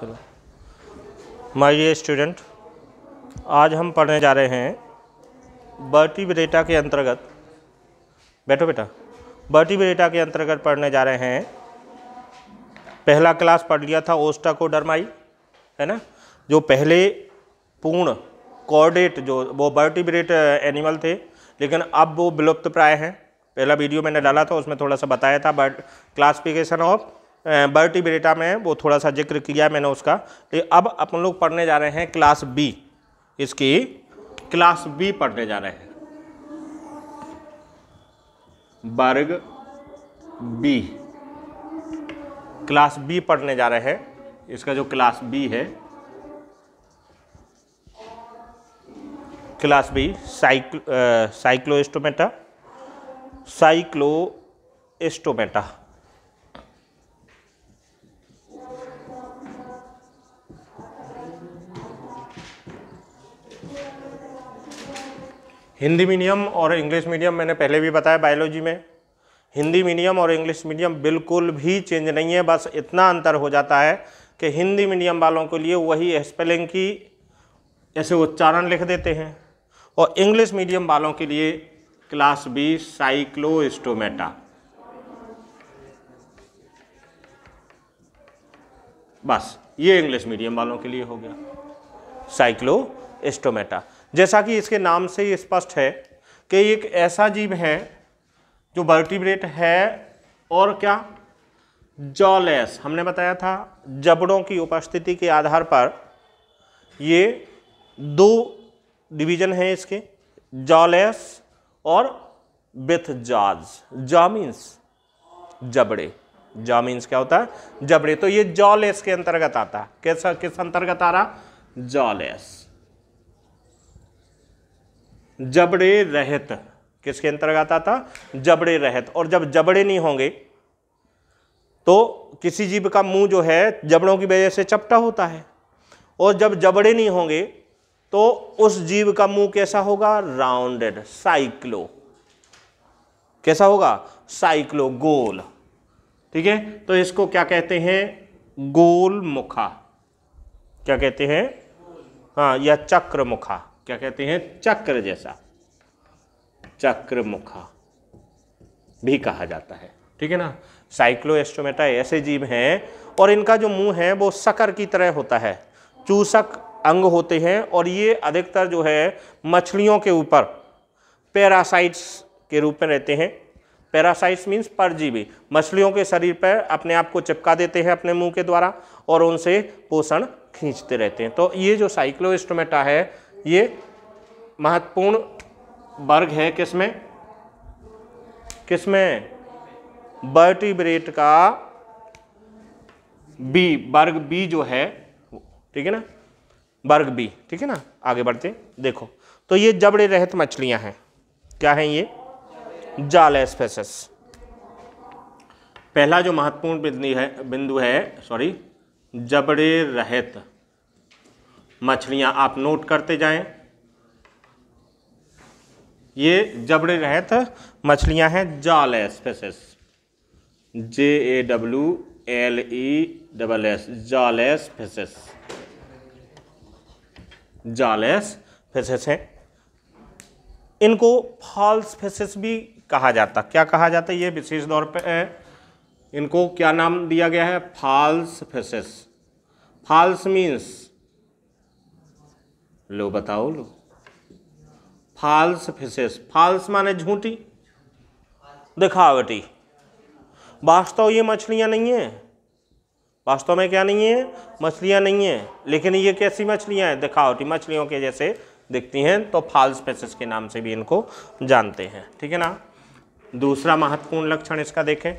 चलो माय ये स्टूडेंट आज हम पढ़ने जा रहे हैं बर्टी ब्रेटा के अंतर्गत बैठो बेटा बर्टी के अंतर्गत पढ़ने जा रहे हैं पहला क्लास पढ़ लिया था ओस्टा को डरमाई है ना जो पहले पूर्ण कॉर्डेट जो वो बर्टिब्रेट एनिमल थे लेकिन अब वो विलुप्त प्राय हैं पहला वीडियो मैंने डाला था उसमें थोड़ा सा बताया था बर्ट क्लासिफिकेशन ऑफ बायोटिबेरेटा में वो थोड़ा सा जिक्र किया मैंने उसका अब अपन लोग पढ़ने जा रहे हैं क्लास बी इसकी क्लास बी पढ़ने जा रहे हैं वर्ग बी क्लास बी पढ़ने जा रहे हैं इसका जो क्लास बी है class B cyclo cyclostomata cyclostomata Hindi medium और इंग्लिश मीडियम मैंने पहले भी बताया बायोलॉजी में हिंदी मीडियम और इंग्लिश मीडियम बिल्कुल भी चेंज नहीं है बस इतना अंतर हो जाता है कि हिंदी मीडियम वालों के लिए वही स्पेलिंग की ऐसे उच्चारण लिख देते हैं और इंग्लिश मीडियम वालों के लिए क्लास बी साइक्लोस्टोमेटा बस ये इंग्लिश मीडियम वालों के लिए हो गया साइक्लो एस्टोमेटा जैसा कि इसके नाम से ही स्पष्ट है कि एक ऐसा जीव है जो वर्टिब्रेट है और क्या जॉलेस हमने बताया था जबड़ों की उपस्थिति के आधार पर ये दो डिवीजन हैं इसके जॉलेस और विथ जॉज जॉ जबड़े जॉ क्या होता है जबड़े तो ये जॉलेस के अंतर्गत आता है कैसा किस अंतर्गत आ रहा जॉलेस जबड़े रहित किसके अंतर्गत आता जबड़े रहत और जब जबड़े नहीं होंगे तो किसी जीव का मुंह जो है जबड़ों की वजह से चपटा होता है और जब जबड़े नहीं होंगे तो उस जीव का मुंह कैसा होगा राउंडेड साइक्लो कैसा होगा साइक्लो गोल ठीक है तो इसको क्या कहते हैं गोल मुखा क्या कहते हैं हाँ या चक्र मुखा क्या कहते हैं चक्र जैसा चक्र मुखा भी कहा जाता है ठीक है ना साइक्लोएस्टोमेटा ऐसे जीव हैं और इनका जो मुंह है वो सकर की तरह होता है चूसक अंग होते हैं और ये अधिकतर जो है मछलियों के ऊपर पैरासाइट्स के रूप में रहते हैं पैरासाइट्स मीन्स परजीवी मछलियों के शरीर पर अपने आप को चिपका देते हैं अपने मुंह के द्वारा और उनसे पोषण खींचते रहते हैं तो ये जो साइक्लोस्टोमेटा है ये महत्वपूर्ण वर्ग हैं किसमें किसमें बर्टिब्रेट का बी वर्ग बी जो है ठीक है ना वर्ग बी ठीक है ना आगे बढ़ते देखो तो ये जबड़े रहित मछलियां हैं क्या हैं ये जाल स्पेसस पहला जो महत्वपूर्ण बिंदु है बिंदु है सॉरी जबड़े रहित मछलियां आप नोट करते जाएं ये जबड़े रहत मछलियां हैं जाल species J A W L E double S जाल एस फेसेस जाल एस फेसेस इनको फॉल्स फेसिस भी कहा जाता क्या कहा जाता है ये विशेष तौर पे है इनको क्या नाम दिया गया है फॉल्स फेसेस फॉल्स मीन्स लो बताओ लो फाल्स फिशेस फाल्स माने झूठी दिखावटी वास्तव ये मछलियाँ नहीं है वास्तव में क्या नहीं है मछलियाँ नहीं है लेकिन ये कैसी मछलियाँ हैं दिखावटी मछलियों के जैसे दिखती हैं तो फाल्स पेसेस के नाम से भी इनको जानते हैं ठीक है ना दूसरा महत्वपूर्ण लक्षण इसका देखें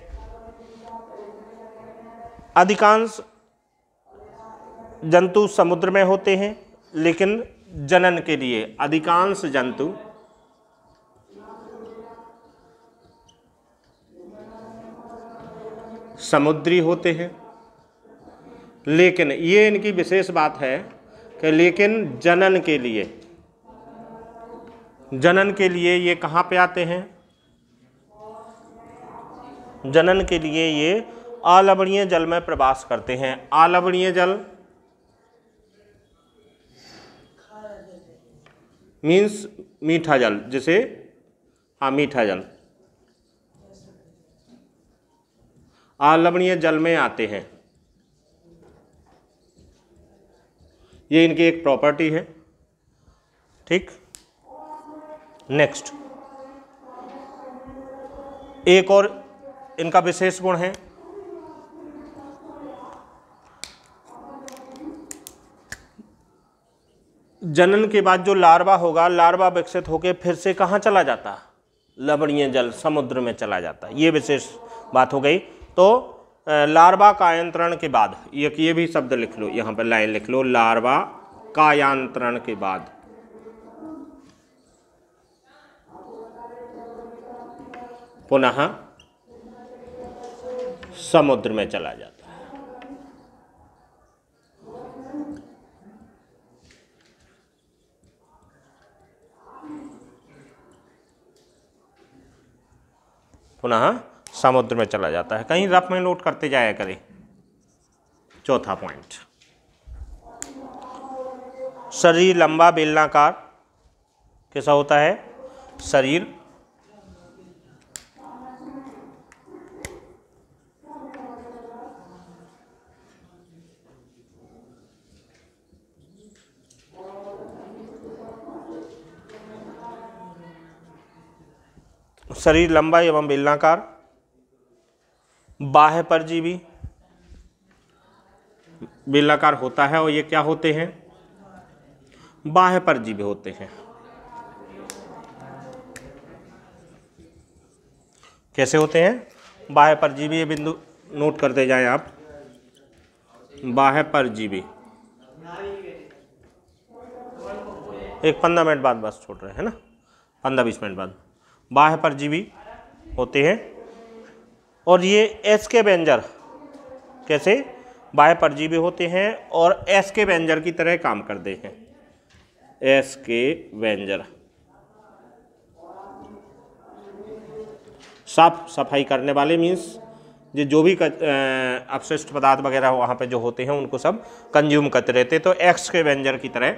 अधिकांश जंतु समुद्र में होते हैं लेकिन जनन के लिए अधिकांश जंतु समुद्री होते हैं लेकिन ये इनकी विशेष बात है कि लेकिन जनन के लिए जनन के लिए ये कहाँ पे आते हैं जनन के लिए ये अलवणीय जल में प्रवास करते हैं अलवणीय जल मीन्स मीठा जल जैसे हाँ मीठा जल आलवणीय जल में आते हैं ये इनकी एक प्रॉपर्टी है ठीक नेक्स्ट एक और इनका विशेष गुण है जनन के बाद जो लार्वा होगा लार्वा विकसित होकर फिर से कहाँ चला जाता लवणीय जल समुद्र में चला जाता ये विशेष बात हो गई तो लार्वा कायांतरण के बाद ये ये भी शब्द लिख लो यहाँ पर लाइन लिख लो लार्वा कायांतरण के बाद पुनः समुद्र में चला जाता पुनः समुद्र में चला जाता है कहीं रफ में लोड करते जाया करें चौथा पॉइंट शरीर लंबा बेलनाकार कैसा होता है शरीर शरीर लंबा एवं बेलनाकार बाह्य परजीवी बेलनाकार होता है और ये क्या होते हैं बाह्य परजीवी होते हैं कैसे होते हैं बाह्य परजीवी ये बिंदु नोट करते जाएं आप बाह्य परजीवी एक पंद्रह मिनट बाद बस छोड़ रहे हैं ना पंद्रह बीस मिनट बाद बाह्य परजीवी होते हैं और ये एस के बेंजर कैसे बाह्य परजीवी होते हैं और एस के बेंजर की तरह काम करते हैं एस के वेंजर साफ सफाई करने वाले मीन्स ये जो भी अपशिष्ट पदार्थ वगैरह वहाँ पे जो होते हैं उनको सब कंज्यूम करते रहते तो एक्स के वेंजर की तरह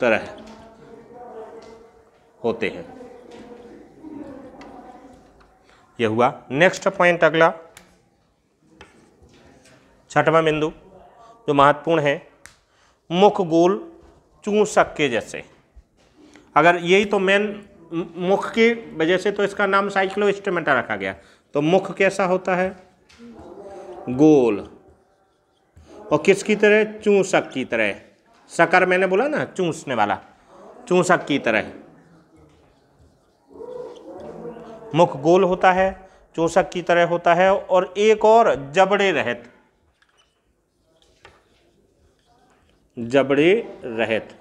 तरह होते हैं यह हुआ नेक्स्ट पॉइंट अगला छठवां बिंदु जो महत्वपूर्ण है मुख गोल चूसक के जैसे अगर यही तो मेन मुख की वजह से तो इसका नाम साइक्लो रखा गया तो मुख कैसा होता है गोल और किसकी तरह चूसक की तरह सकर मैंने बोला ना चूसने वाला चूसक की तरह मुख गोल होता है चोषक की तरह होता है और एक और जबड़े रहत जबड़े रहत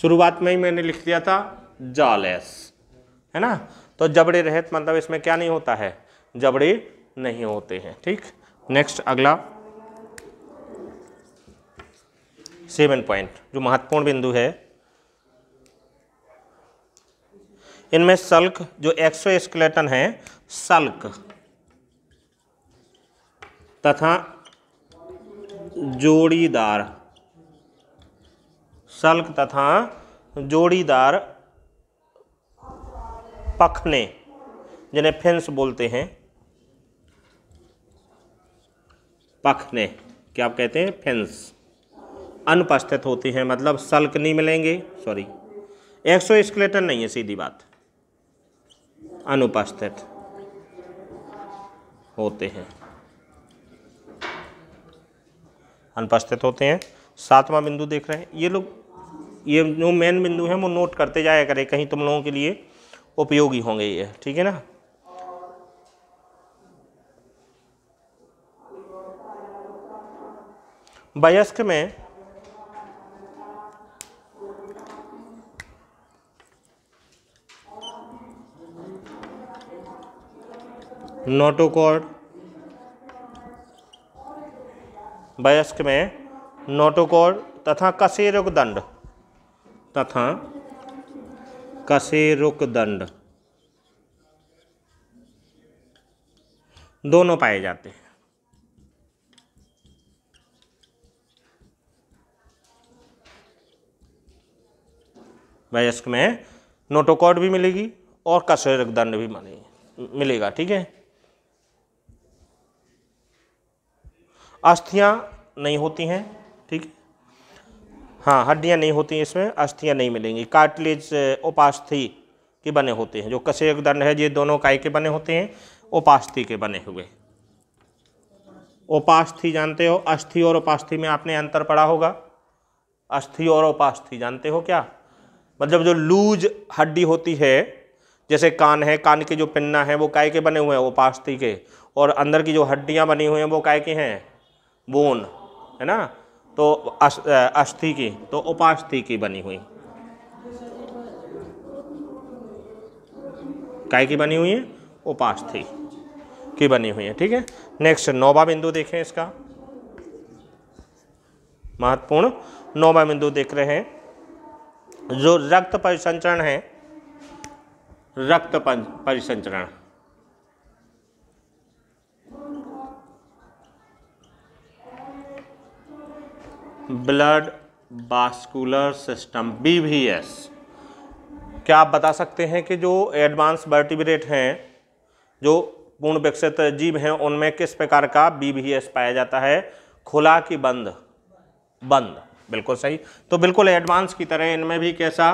शुरुआत में ही मैंने लिख दिया था जालस है ना तो जबड़े रहत मतलब इसमें क्या नहीं होता है जबड़े नहीं होते हैं ठीक नेक्स्ट अगला सेवन पॉइंट जो महत्वपूर्ण बिंदु है इनमें सल्क जो एक्सोस्केलेटन है सल्क तथा जोड़ीदार सल्क तथा जोड़ीदार पखने जिन्हें फेंस बोलते हैं पखने क्या आप कहते हैं फेंस अनुपस्थित होती हैं मतलब सल्क नहीं मिलेंगे सॉरी एक्सोस्केलेटन नहीं है सीधी बात अनुपस्थित होते हैं अनुपस्थित होते हैं सातवां बिंदु देख रहे हैं ये लोग ये जो मेन बिंदु हैं वो नोट करते जाया करें कहीं तुम लोगों के लिए उपयोगी होंगे ये ठीक है ना वयस्क में नोटोकॉर्ड वयस्क में नोटोकॉर्ड तथा कशेरुक दंड तथा कशेरुक दंड दोनों पाए जाते हैं वयस्क में नोटोकॉर्ड भी मिलेगी और कशेरुक दंड भी मिलेगा ठीक है अस्थियाँ नहीं होती हैं ठीक हाँ हड्डियाँ नहीं होती हैं इसमें अस्थियाँ नहीं मिलेंगी कार्टिलेज उपास्थि के बने होते हैं जो कसे दंड है ये दोनों काय के बने होते हैं उपास्थि के बने हुए उपास्थि जानते हो अस्थि और उपास्थि में आपने अंतर पढ़ा होगा अस्थि और उपास्थि जानते हो क्या मतलब जो लूज हड्डी होती है जैसे कान है कान के जो पिन्ना है वो काय के बने हुए हैं उपास्थि के और अंदर की जो हड्डियाँ बनी हुई हैं वो काय के हैं बोन है ना तो अस्थि की तो उपास्थि की बनी हुई काय की बनी हुई है उपास्थि की बनी हुई है ठीक है नेक्स्ट नौवा बिंदु देखें इसका महत्वपूर्ण नौवा बिंदु देख रहे हैं जो रक्त परिसंचरण है रक्त परिसंचरण blood vascular system B V S क्या आप बता सकते हैं कि जो एडवांस वर्टिब्रेट हैं जो पूर्ण विकसित जीव हैं उनमें किस प्रकार का बी वी एस पाया जाता है खुला कि बंद बंद बिल्कुल सही तो बिल्कुल एडवांस की तरह इनमें भी कैसा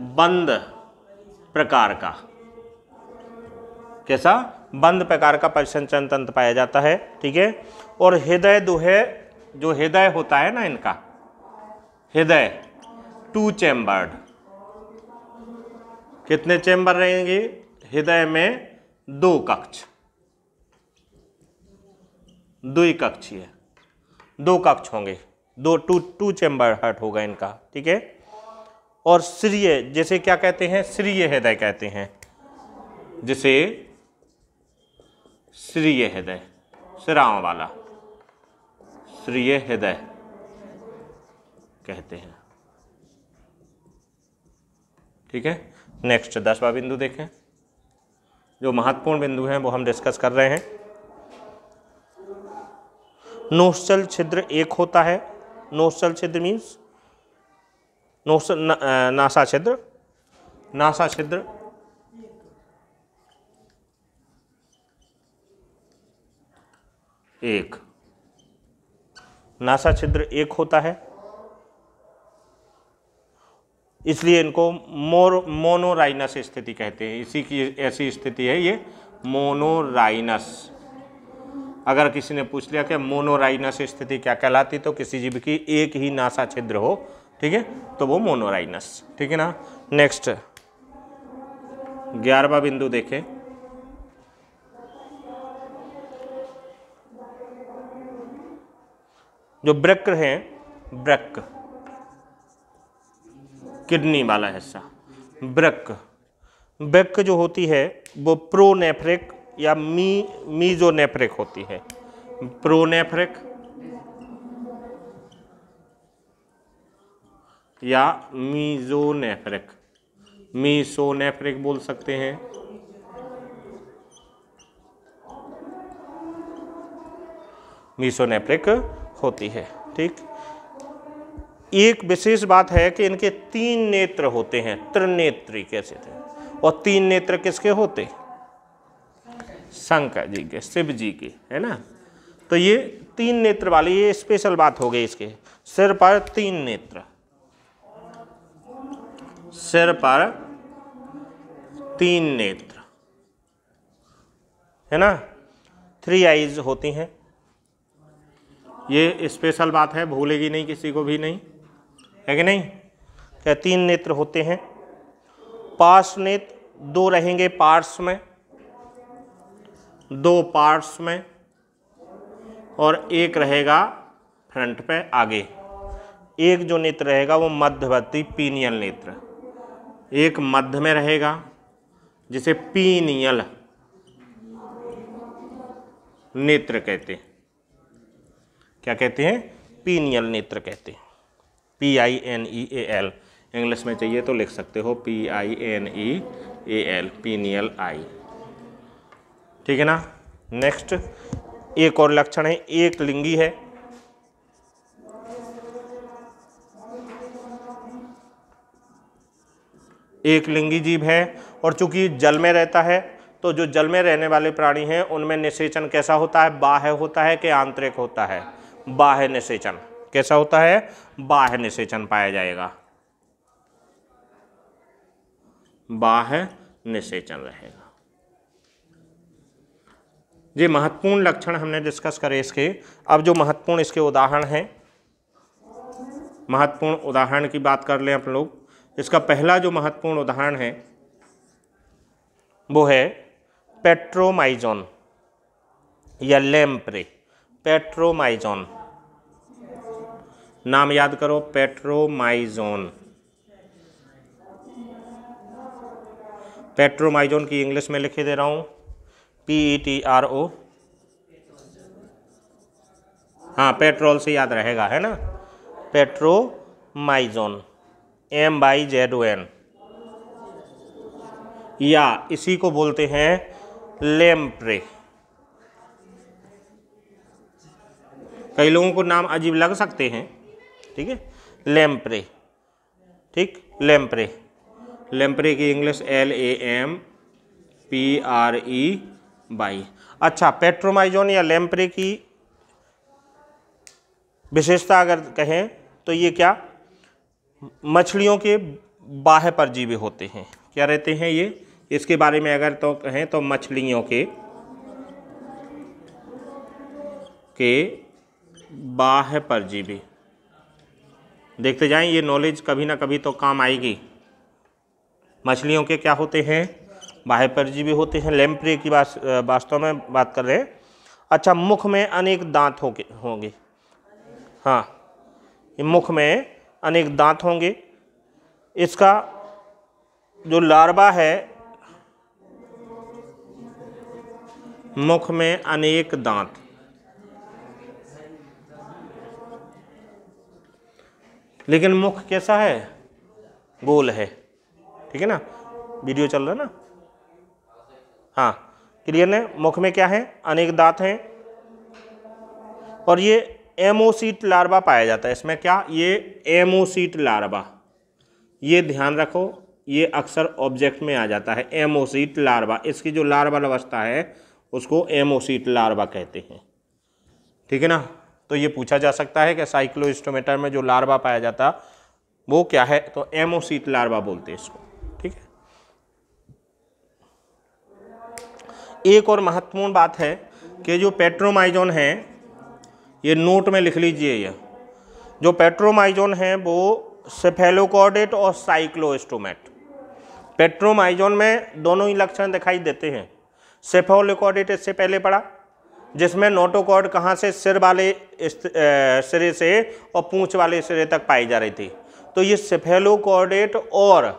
बंद प्रकार का कैसा बंद प्रकार का परिसंचन तंत्र पाया जाता है ठीक है और हृदय दुहे जो हृदय होता है ना इनका हृदय टू चैम्बर्ड कितने चैम्बर रहेंगे हृदय में दो कक्ष ही कक्ष ये दो कक्ष होंगे दो टू टू चैम्बर हर्ट होगा इनका ठीक है और श्रीय जैसे क्या कहते हैं श्रीय हृदय कहते हैं जिसे श्रीय हृदय सिराओं वाला श्रेय हृदय कहते हैं ठीक है नेक्स्ट दसवा बिंदु देखें जो महत्वपूर्ण बिंदु हैं वो हम डिस्कस कर रहे हैं नोस्टल छिद्र एक होता है नोस्टल छिद्र मीन्स नोस्टल नासा छिद्र नासा छिद्र एक नासा छिद्र एक होता है इसलिए इनको मोर मोनोराइनस स्थिति कहते हैं इसी की ऐसी स्थिति है ये मोनोराइनस अगर किसी ने पूछ लिया कि मोनोराइनस स्थिति क्या कहलाती तो किसी जीव की एक ही नासा छिद्र हो ठीक है तो वो मोनोराइनस ठीक है ना नेक्स्ट ग्यारहवा बिंदु देखें जो ब्रक्र है ब्रक किडनी वाला हिस्सा ब्रक ब्रक जो होती है वो प्रोनेफ्रिक या मी मीजोनेफ्रिक होती है प्रोनेफ्रिक या मीजोनेफ्रिक मीसोनेफ्रिक बोल सकते हैं मीसोनेफ्रिक होती है ठीक एक विशेष बात है कि इनके तीन नेत्र होते हैं त्रिनेत्री कैसे थे और तीन नेत्र किसके होते शंकर जी के शिव जी के है ना तो ये तीन नेत्र वाली ये स्पेशल बात हो गई इसके सिर पर तीन नेत्र सिर पर तीन नेत्र है ना थ्री आईज होती हैं ये स्पेशल बात है भूलेगी नहीं किसी को भी नहीं है कि नहीं क्या तीन नेत्र होते हैं पार्श्व नेत्र दो रहेंगे पार्श्व में दो पार्ट्स में और एक रहेगा फ्रंट पे आगे एक जो नेत्र रहेगा वो मध्यवर्ती पीनियल नेत्र एक मध्य में रहेगा जिसे पीनियल नेत्र कहते हैं क्या कहते हैं पीनियल नेत्र कहते हैं P I N E A L English में चाहिए तो लिख सकते हो P I N E A L pineal eye ठीक है ना नेक्स्ट एक और लक्षण है एक लिंगी है एक लिंगी जीव है और चूंकि जल में रहता है तो जो जल में रहने वाले प्राणी हैं उनमें निषेचन कैसा होता है बाह्य होता है कि आंतरिक होता है बाह्य निषेचन कैसा होता है बाह्य निषेचन पाया जाएगा बाह्य निषेचन रहेगा ये महत्वपूर्ण लक्षण हमने डिस्कस करे इसके अब जो महत्वपूर्ण इसके उदाहरण हैं महत्वपूर्ण उदाहरण की बात कर लें आप लोग इसका पहला जो महत्वपूर्ण उदाहरण है वो है पेट्रोमाइजोन या लेम्प्रे पेट्रोमाइजोन नाम याद करो पेट्रोमाइजोन पेट्रोमाइजोन की इंग्लिश में लिखे दे रहा हूँ P E T R O हाँ पेट्रोल से याद रहेगा है ना petromyzon M Y Z O N या इसी को बोलते हैं लेम्प्रे कई लोगों को नाम अजीब लग सकते हैं ठीक है लेम्प्रे ठीक लेम्प्रे लेम्प्रे की English L A M P R E Y अच्छा पेट्रोमाइजोन या लेम्प्रे की विशेषता अगर कहें तो ये क्या मछलियों के बाह्य परजीवी होते हैं क्या रहते हैं ये इसके बारे में अगर तो कहें तो मछलियों के के बाह्य परजीवी देखते जाएं ये नॉलेज कभी ना कभी तो काम आएगी मछलियों के क्या होते हैं बाह्य परजीवी होते हैं लेम्प्रे की वास्तव में बात कर रहे हैं अच्छा मुख में अनेक दांत होंगे होंगे हाँ मुख में अनेक दांत होंगे इसका जो लार्वा है मुख में अनेक दांत लेकिन मुख कैसा है गोल है ठीक है ना वीडियो चल रहा है ना हाँ क्लियर है मुख में क्या है अनेक दांत हैं और ये एमोसीट लार्वा पाया जाता है इसमें क्या ये एमोसीट लार्वा ये ध्यान रखो ये अक्सर ऑब्जेक्ट में आ जाता है एमोसीट लार्वा इसकी जो लार्वा अवस्था है उसको एमोसीट लार्वा कहते हैं ठीक है ना तो ये पूछा जा सकता है कि साइक्लोस्टोमेटर में जो लार्वा पाया जाता वो क्या है तो एमोसीट लार्वा बोलते हैं इसको ठीक है एक और महत्वपूर्ण बात है कि जो पेट्रोमाइजोन है ये नोट में लिख लीजिए यह जो पेट्रोमाइजोन है वो सेफेलोकोडेट और साइक्लोस्टोमेट पेट्रोमाइजोन में दोनों ही लक्षण दिखाई देते हैं सेफोलिकॉडेट इससे पहले पढ़ा जिसमें नोटोकॉर्ड कहाँ से सिर वाले सिरे से और पूंछ वाले सिरे तक पाई जा रही थी तो ये सेफेलोकॉर्डेट और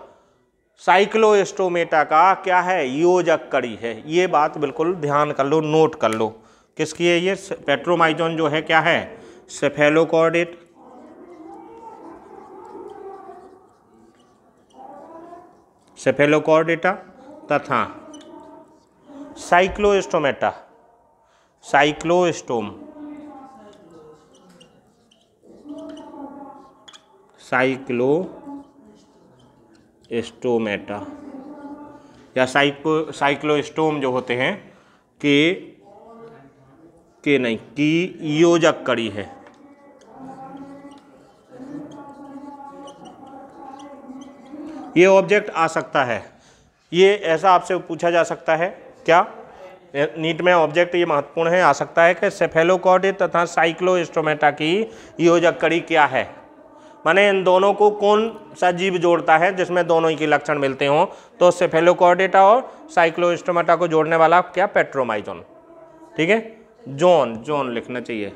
साइक्लोस्टोमेटा का क्या है योजक कड़ी है ये बात बिल्कुल ध्यान कर लो नोट कर लो किसकी है ये पेट्रोमाइजोन जो है क्या है सेफेलोकॉर्डेट सेफेलोकॉर्डेटा तथा साइक्लोस्टोमेटा साइक्लोस्टोम साइक्लो एस्टोमेटा या साइको साइक्लोस्टोम जो होते हैं के के नहीं की योजक कड़ी है ये ऑब्जेक्ट आ सकता है ये ऐसा आपसे पूछा जा सकता है क्या नीट में ऑब्जेक्ट ये महत्वपूर्ण है आ सकता है कि सेफेलोकॉड तथा साइक्लोस्टोमेटा की कड़ी क्या है माने इन दोनों को कौन सा जीव जोड़ता है जिसमें दोनों ही के लक्षण मिलते हों तो सेफेलोकॉडेटा और साइक्लोस्टोमेटा को जोड़ने वाला क्या पेट्रोमाइजोन ठीक है जोन जोन लिखना चाहिए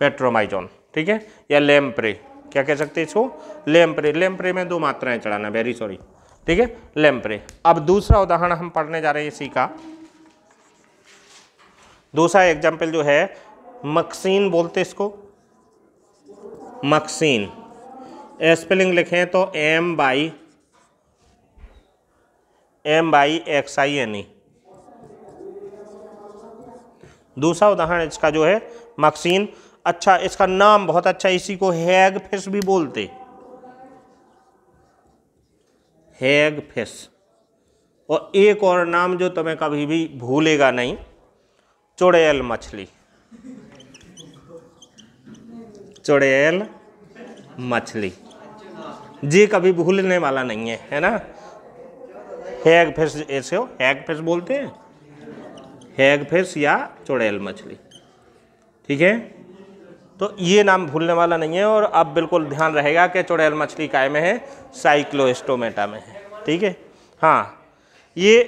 पेट्रोमाइजोन ठीक है या लेम्प्रे क्या कह सकते हैं इसको लेम्प्रे लेम्प्रे में दो मात्राएं चढ़ाना वेरी सॉरी ठीक है लेम्प्रे अब दूसरा उदाहरण हम पढ़ने जा रहे हैं इसी का दूसरा एग्जाम्पल जो है मक्सीन बोलते इसको मक्सीन स्पेलिंग लिखें तो M Y M Y X I N E दूसरा उदाहरण इसका जो है मक्सीन अच्छा इसका नाम बहुत अच्छा इसी को हैग फिश भी बोलते हैग फिश और एक और नाम जो तुम्हें कभी भी भूलेगा नहीं चोड़ैल मछली चुड़ैल मछली जी कभी भूलने वाला नहीं है है ना हैग फिश ऐसे हो हैग फिश बोलते हैं हैग फिश या चुड़ैल मछली ठीक है तो ये नाम भूलने वाला नहीं है और अब बिल्कुल ध्यान रहेगा कि चुड़ैल मछली काय में है साइक्लोस्टोमेटा में है ठीक है हाँ ये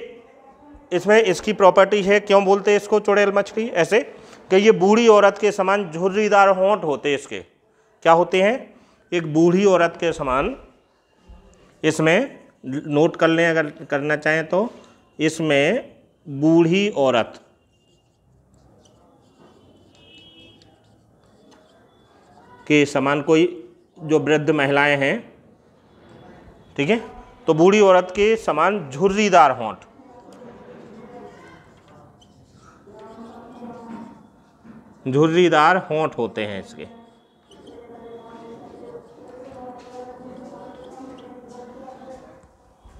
इसमें इसकी प्रॉपर्टी है क्यों बोलते हैं इसको चुड़ैल मछली ऐसे कि ये बूढ़ी औरत के समान झुर्रीदार होंठ होते इसके क्या होते हैं एक बूढ़ी औरत के समान इसमें नोट कर लें अगर करना चाहें तो इसमें बूढ़ी औरत के समान कोई जो वृद्ध महिलाएं हैं ठीक है तो बूढ़ी औरत के समान झुर्रीदार होंठ झुर्रीदार होंठ होते हैं इसके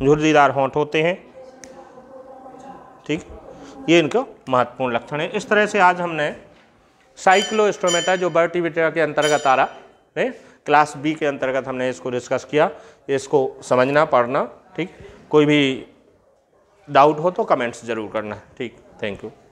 झुर्रीदार होंठ होते हैं ठीक ये इनको महत्वपूर्ण लक्षण है इस तरह से आज हमने साइक्लोस्टोमेटा जो बर्टिविटा के अंतर्गत आ रहा है क्लास बी के अंतर्गत हमने इसको डिस्कस किया इसको समझना पढ़ना ठीक कोई भी डाउट हो तो कमेंट्स ज़रूर करना ठीक थैंक यू